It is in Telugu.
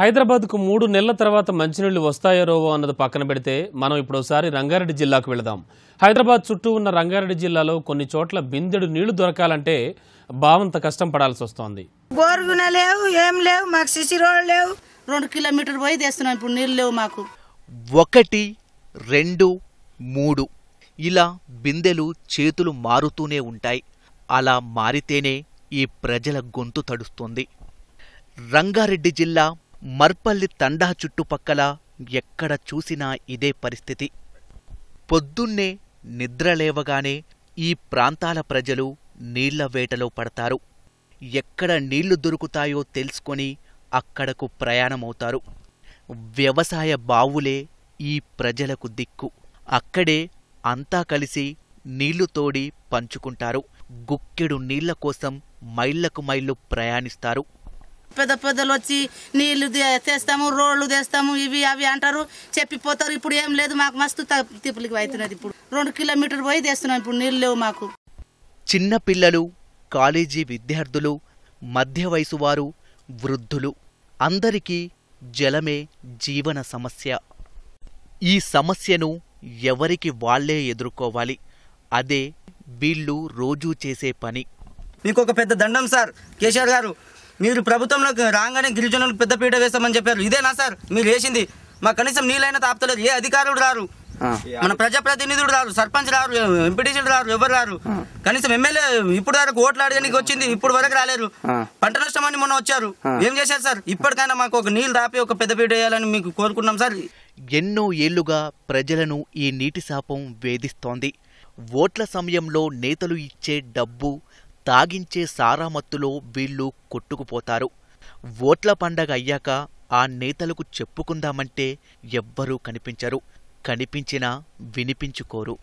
హైదరాబాద్కు మూడు నెలల తర్వాత మంచినీళ్లు వస్తాయో రోవో అన్నది పక్కన పెడితే మనం ఇప్పుడోసారి రంగారెడ్డి జిల్లాకు వెళదాం హైదరాబాద్ చుట్టూ ఉన్న రంగారెడ్డి జిల్లాలో కొన్ని చోట్ల బిందెడు నీళ్లు దొరకాలంటే బావంత కష్టం పడాల్సి వస్తోంది లేవు ఏం లేవు మాకు సిసి లేవు రెండు ఇప్పుడు నీళ్ళు లేవు మాకు ఒకటి రెండు మూడు ఇలా బిందెలు చేతులు మారుతూనే ఉంటాయి అలా మారితేనే ఈ ప్రజల గొంతు తడుస్తుంది రంగారెడ్డి జిల్లా మర్పల్లి తండా చుట్టుపక్కల ఎక్కడ చూసినా ఇదే పరిస్థితి పొద్దున్నే నిద్రలేవగానే ఈ ప్రాంతాల ప్రజలు నీళ్ల వేటలో పడతారు ఎక్కడ నీళ్లు దొరుకుతాయో తెలుసుకొని అక్కడకు ప్రయాణమవుతారు వ్యవసాయ బావులే ఈ ప్రజలకు దిక్కు అక్కడే అంతా కలిసి నీళ్లు తోడి పంచుకుంటారు గుక్కెడు నీళ్ల కోసం మైళ్లకు మైళ్ళు ప్రయాణిస్తారు పెద్ద పెద్దలు వచ్చి నీళ్లు తెస్తాము రోడ్లు తెస్తాము ఇవి అవి అంటారు చెప్పిపోతారు ఇప్పుడు ఏం లేదు మాకు మస్తు తిప్పులకి అవుతున్నది ఇప్పుడు రెండు కిలోమీటర్ పోయి తెస్తున్నాం ఇప్పుడు నీళ్ళు లేవు మాకు చిన్న పిల్లలు కాలేజీ విద్యార్థులు మధ్య వయసు వారు వృద్ధులు అందరికీ జలమే జీవన సమస్య ఈ సమస్యను ఎవరికి వాళ్లే ఎదుర్కోవాలి అదే వీళ్ళు రోజూ చేసే పని మీకు ఒక పెద్ద దండం సార్ కేశవర్ గారు మీరు ప్రభుత్వంలోకి రాగానే గిరిజనులకు పెద్దపీట వేస్తామని చెప్పారు ఇదేనా సార్ మీరు వేసింది మా కనీసం నీళ్ళైనా తాపతలేదు ఏ అధికారులు రారు మన ప్రజాప్రతినిధులు రారు సర్పంచ్ రారు ఎంపీటీసీలు రారు ఎవరు రారు కనీసం ఎమ్మెల్యే ఇప్పుడు వరకు ఓట్లు ఆడడానికి వచ్చింది ఇప్పుడు వరకు రాలేరు పంట నష్టం అని మొన్న వచ్చారు ఏం చేశారు సార్ ఇప్పటికైనా మాకు ఒక నీళ్లు తాపి ఒక పెద్దపీట వేయాలని మీకు కోరుకున్నాం సార్ ఎన్నో ఏళ్లుగా ప్రజలను ఈ నీటి శాపం వేధిస్తోంది ఓట్ల సమయంలో నేతలు ఇచ్చే డబ్బు తాగించే సారామత్తులో వీళ్ళు కొట్టుకుపోతారు ఓట్ల పండగ అయ్యాక ఆ నేతలకు చెప్పుకుందామంటే ఎవ్వరూ కనిపించరు కనిపించినా వినిపించుకోరు